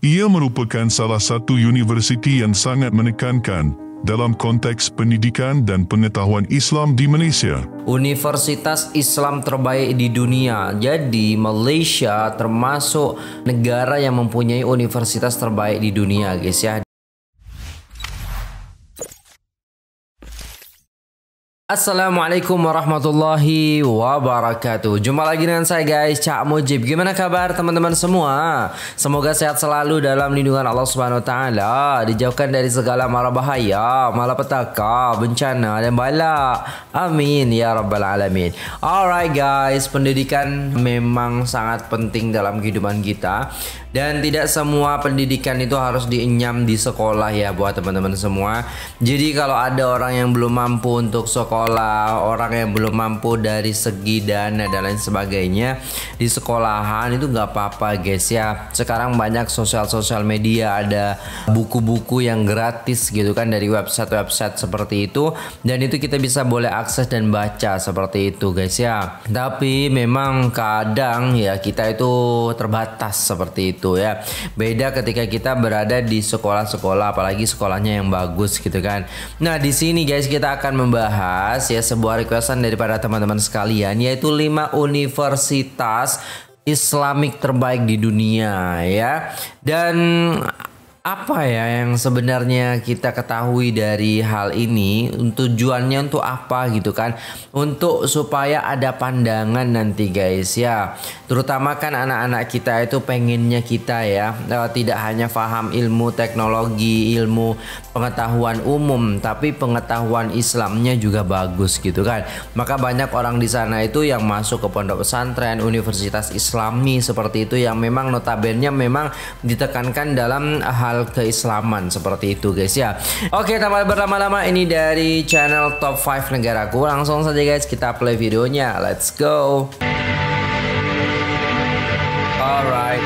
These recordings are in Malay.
Ia merupakan salah satu universiti yang sangat menekankan dalam konteks pendidikan dan pengetahuan Islam di Malaysia. Universitas Islam terbaik di dunia. Jadi Malaysia termasuk negara yang mempunyai universitas terbaik di dunia guys ya. Assalamualaikum warahmatullahi wabarakatuh Jumpa lagi dengan saya guys Cak Mujib Gimana kabar teman-teman semua Semoga sehat selalu dalam lindungan Allah Subhanahu Taala, Dijauhkan dari segala mara bahaya Malapetaka, bencana dan bala Amin ya rabbal alamin Alright guys Pendidikan memang sangat penting dalam kehidupan kita Dan tidak semua pendidikan itu harus dienyam di sekolah ya Buat teman-teman semua Jadi kalau ada orang yang belum mampu untuk sekolah sekolah, orang yang belum mampu dari segi dana dan lain sebagainya di sekolahan itu nggak apa-apa guys ya. Sekarang banyak sosial-sosial media ada buku-buku yang gratis gitu kan dari website-website seperti itu dan itu kita bisa boleh akses dan baca seperti itu guys ya. Tapi memang kadang ya kita itu terbatas seperti itu ya. Beda ketika kita berada di sekolah-sekolah apalagi sekolahnya yang bagus gitu kan. Nah, di sini guys kita akan membahas bahas ya sebuah requestan daripada teman-teman sekalian yaitu 5 universitas Islamik terbaik di dunia ya dan apa ya yang sebenarnya kita ketahui dari hal ini tujuannya untuk apa gitu kan untuk supaya ada pandangan nanti guys ya terutama kan anak-anak kita itu pengennya kita ya eh, tidak hanya paham ilmu teknologi ilmu pengetahuan umum tapi pengetahuan Islamnya juga bagus gitu kan maka banyak orang di sana itu yang masuk ke pondok pesantren universitas Islami seperti itu yang memang notabene memang ditekankan dalam hal hal keislaman seperti itu guys ya. Oke, tanpa berlama-lama ini dari channel Top 5 Negaraku. Langsung saja guys kita play videonya. Let's go. Alright.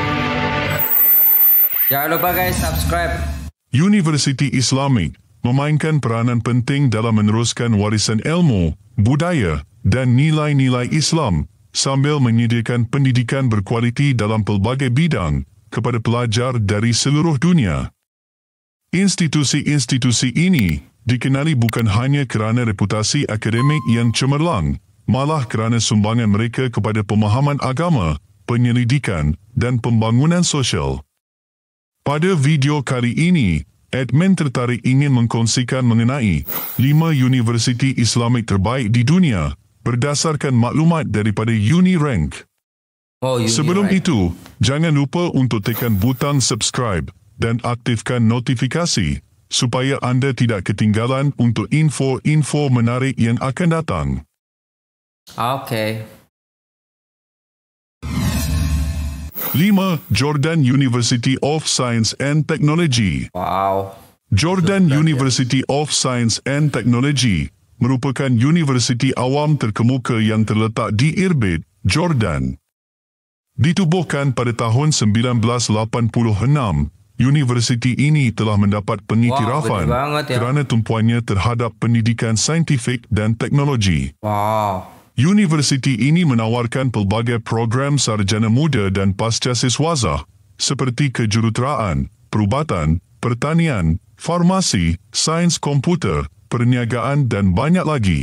Jangan lupa guys subscribe. University Islamic memainkan peranan penting dalam meneruskan warisan ilmu, budaya dan nilai-nilai Islam sambil menyediakan pendidikan berkualiti dalam pelbagai bidang kepada pelajar dari seluruh dunia. Institusi-institusi ini dikenali bukan hanya kerana reputasi akademik yang cemerlang, malah kerana sumbangan mereka kepada pemahaman agama, penyelidikan dan pembangunan sosial. Pada video kali ini, admin tertarik ingin mengkongsikan mengenai 5 universiti Islamik terbaik di dunia berdasarkan maklumat daripada UniRank. Oh, you, Sebelum right. itu, jangan lupa untuk tekan butang subscribe dan aktifkan notifikasi supaya anda tidak ketinggalan untuk info-info menarik yang akan datang. Okay. 5. Jordan University of Science and Technology Wow. Jordan so, University yes. of Science and Technology merupakan universiti awam terkemuka yang terletak di Irbid, Jordan. Ditubuhkan pada tahun 1986, universiti ini telah mendapat pengiktirafan wow, ya. kerana tumpuannya terhadap pendidikan saintifik dan teknologi. Wow. Universiti ini menawarkan pelbagai program sarjana muda dan pasca siswaza seperti kejuruteraan, perubatan, pertanian, farmasi, sains komputer, perniagaan dan banyak lagi.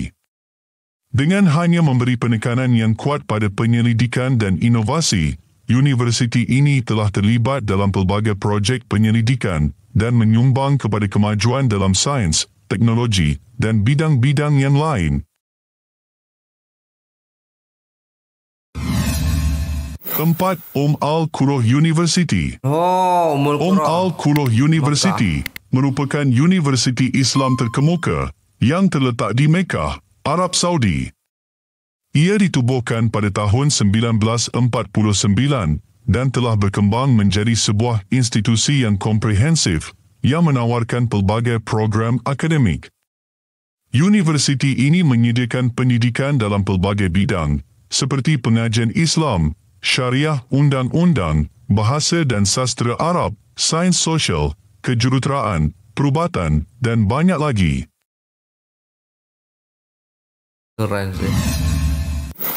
Dengan hanya memberi penekanan yang kuat pada penyelidikan dan inovasi, universiti ini telah terlibat dalam pelbagai projek penyelidikan dan menyumbang kepada kemajuan dalam sains, teknologi dan bidang-bidang yang lain. Tempat Om Al Kuroh University. Oh, Om Al Kuroh University merupakan universiti Islam terkemuka yang terletak di Mekah, Arab Saudi. Ia ditubuhkan pada tahun 1949 dan telah berkembang menjadi sebuah institusi yang komprehensif yang menawarkan pelbagai program akademik. Universiti ini menyediakan pendidikan dalam pelbagai bidang seperti pengajian Islam, syariah, undang-undang, bahasa dan sastra Arab, sains sosial, kejuruteraan, perubatan dan banyak lagi.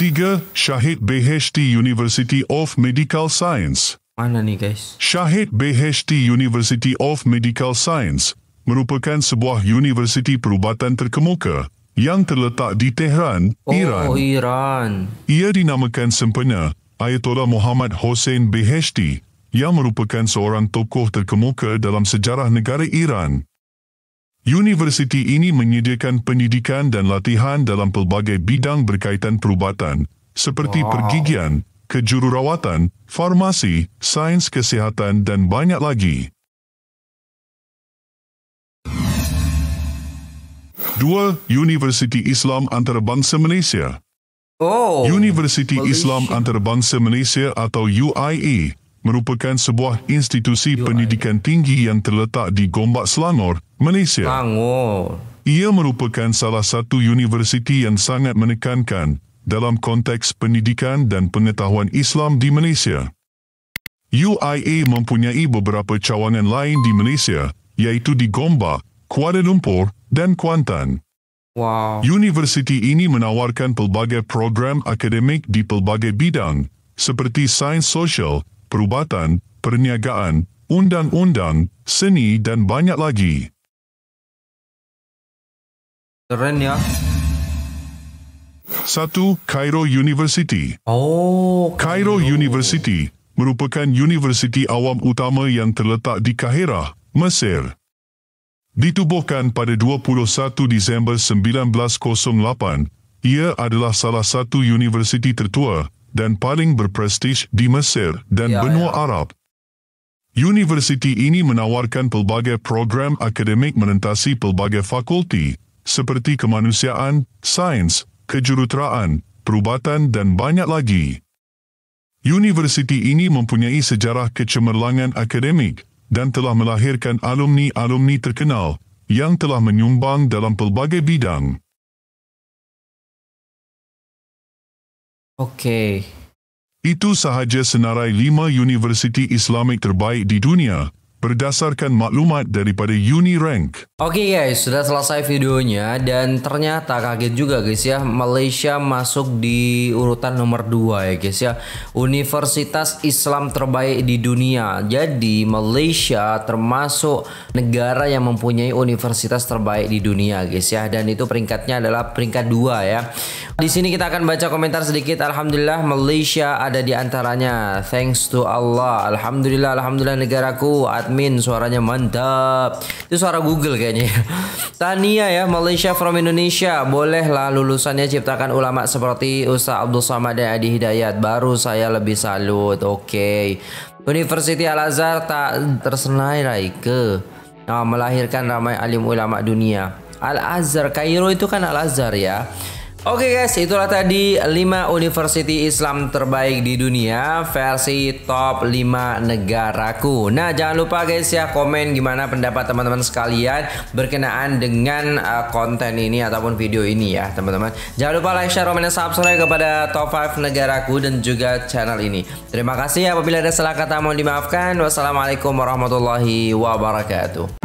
Tiga, Syahid Beheshti University of Medical Science. Mana ni guys? Syahid Beheshti University of Medical Science merupakan sebuah universiti perubatan terkemuka yang terletak di Tehran, oh, Iran. Oh, Iran. Ia dinamakan sempena Ayatollah Muhammad Hossein Beheshti yang merupakan seorang tokoh terkemuka dalam sejarah negara Iran. Universiti ini menyediakan pendidikan dan latihan dalam pelbagai bidang berkaitan perubatan, seperti wow. pergigian, kejururawatan, farmasi, sains kesihatan dan banyak lagi. Dua Universiti Islam Antarabangsa Malaysia Oh, Universiti Malaysia. Islam Antarabangsa Malaysia atau UIE merupakan sebuah institusi you pendidikan are. Eh. tinggi yang terletak di Gombak Selangor, Malaysia. Selangor. Ia merupakan salah satu universiti yang sangat menekankan dalam konteks pendidikan dan pengetahuan Islam di Malaysia. UIA mempunyai beberapa cawangan lain di Malaysia, iaitu di Gombak, Kuala Lumpur dan Kuantan. Wow. Universiti ini menawarkan pelbagai program akademik di pelbagai bidang, seperti sains sosial, perubatan, perniagaan, undang-undang, seni dan banyak lagi. Keren ya. Satu, Cairo University. Oh, Cairo University merupakan universiti awam utama yang terletak di Kaherah, Mesir. Ditubuhkan pada 21 Disember 1908, ia adalah salah satu universiti tertua dan paling berprestij di Mesir dan ya, benua ya. Arab. Universiti ini menawarkan pelbagai program akademik menentasi pelbagai fakulti seperti kemanusiaan, sains, kejuruteraan, perubatan dan banyak lagi. Universiti ini mempunyai sejarah kecemerlangan akademik dan telah melahirkan alumni-alumni terkenal yang telah menyumbang dalam pelbagai bidang. Okey. Itu sahaja senarai lima universiti Islamik terbaik di dunia. berdasarkan maklumat daripada Uni Rank. Oke okay guys, sudah selesai videonya dan ternyata kaget juga guys ya, Malaysia masuk di urutan nomor 2 ya guys ya. Universitas Islam terbaik di dunia. Jadi Malaysia termasuk negara yang mempunyai universitas terbaik di dunia guys ya dan itu peringkatnya adalah peringkat 2 ya. Di sini kita akan baca komentar sedikit. Alhamdulillah Malaysia ada di antaranya. Thanks to Allah. Alhamdulillah alhamdulillah negaraku Amin suaranya mantap itu suara Google kayaknya ya. Tania ya Malaysia from Indonesia bolehlah lulusannya ciptakan ulama seperti Ustaz Abdul Samad dan Adi Hidayat baru saya lebih salut oke okay. University Al Azhar tak tersenai ke nah, melahirkan ramai alim ulama dunia Al Azhar Kairo itu kan Al Azhar ya Oke okay guys, itulah tadi 5 university Islam terbaik di dunia versi top 5 negaraku. Nah, jangan lupa guys ya komen gimana pendapat teman-teman sekalian berkenaan dengan uh, konten ini ataupun video ini ya, teman-teman. Jangan lupa like, share, komen, dan subscribe kepada top 5 negaraku dan juga channel ini. Terima kasih apabila ada salah kata mohon dimaafkan. Wassalamualaikum warahmatullahi wabarakatuh.